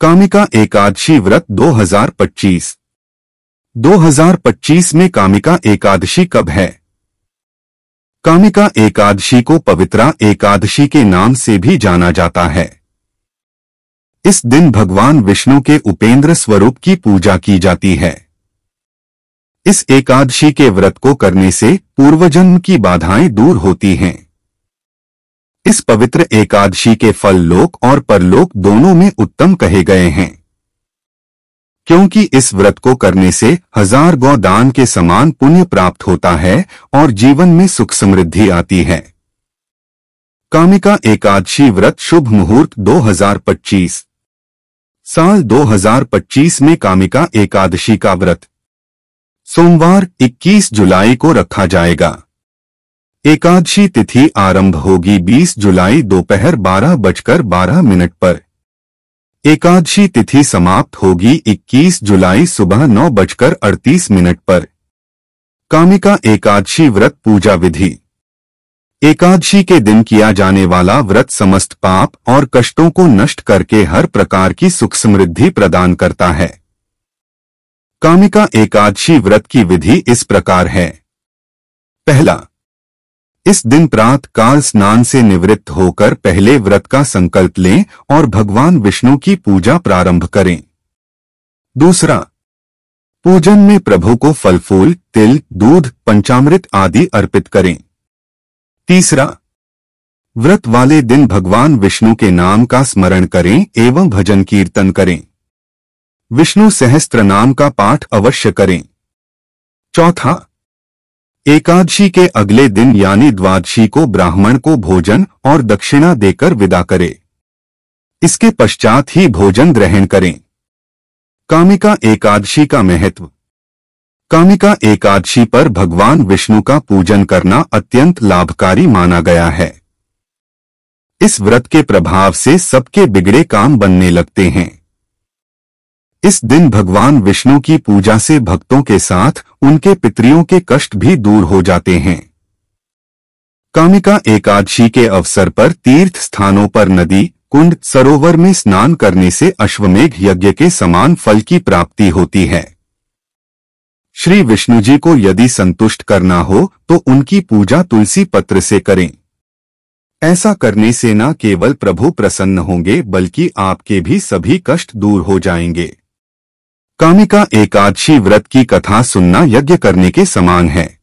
कामिका एकादशी व्रत 2025 2025 में कामिका एकादशी कब है कामिका एकादशी को पवित्रा एकादशी के नाम से भी जाना जाता है इस दिन भगवान विष्णु के उपेंद्र स्वरूप की पूजा की जाती है इस एकादशी के व्रत को करने से पूर्वजन्म की बाधाएं दूर होती हैं इस पवित्र एकादशी के फल लोक और परलोक दोनों में उत्तम कहे गए हैं क्योंकि इस व्रत को करने से हजार गौदान के समान पुण्य प्राप्त होता है और जीवन में सुख समृद्धि आती है कामिका एकादशी व्रत शुभ मुहूर्त 2025 साल 2025 में कामिका एकादशी का व्रत सोमवार 21 जुलाई को रखा जाएगा एकादशी तिथि आरंभ होगी 20 जुलाई दोपहर बारह बजकर बारह मिनट पर एकादशी तिथि समाप्त होगी 21 जुलाई सुबह नौ बजकर अड़तीस मिनट पर कामिका एकादशी व्रत पूजा विधि एकादशी के दिन किया जाने वाला व्रत समस्त पाप और कष्टों को नष्ट करके हर प्रकार की सुख समृद्धि प्रदान करता है कामिका एकादशी व्रत की विधि इस प्रकार है पहला इस दिन प्रात काल स्नान से निवृत्त होकर पहले व्रत का संकल्प लें और भगवान विष्णु की पूजा प्रारंभ करें दूसरा पूजन में प्रभु को फल फूल तिल दूध पंचामृत आदि अर्पित करें तीसरा व्रत वाले दिन भगवान विष्णु के नाम का स्मरण करें एवं भजन कीर्तन करें विष्णु सहस्त्र नाम का पाठ अवश्य करें चौथा एकादशी के अगले दिन यानी द्वादशी को ब्राह्मण को भोजन और दक्षिणा देकर विदा करे इसके पश्चात ही भोजन ग्रहण करें कामिका एकादशी का महत्व कामिका एकादशी पर भगवान विष्णु का पूजन करना अत्यंत लाभकारी माना गया है इस व्रत के प्रभाव से सबके बिगड़े काम बनने लगते हैं इस दिन भगवान विष्णु की पूजा से भक्तों के साथ उनके पितरियों के कष्ट भी दूर हो जाते हैं कामिका एकादशी के अवसर पर तीर्थ स्थानों पर नदी कुंड सरोवर में स्नान करने से अश्वमेघ यज्ञ के समान फल की प्राप्ति होती है श्री विष्णु जी को यदि संतुष्ट करना हो तो उनकी पूजा तुलसी पत्र से करें ऐसा करने से न केवल प्रभु प्रसन्न होंगे बल्कि आपके भी सभी कष्ट दूर हो जाएंगे कामिका एकादशी व्रत की कथा सुनना यज्ञ करने के समान है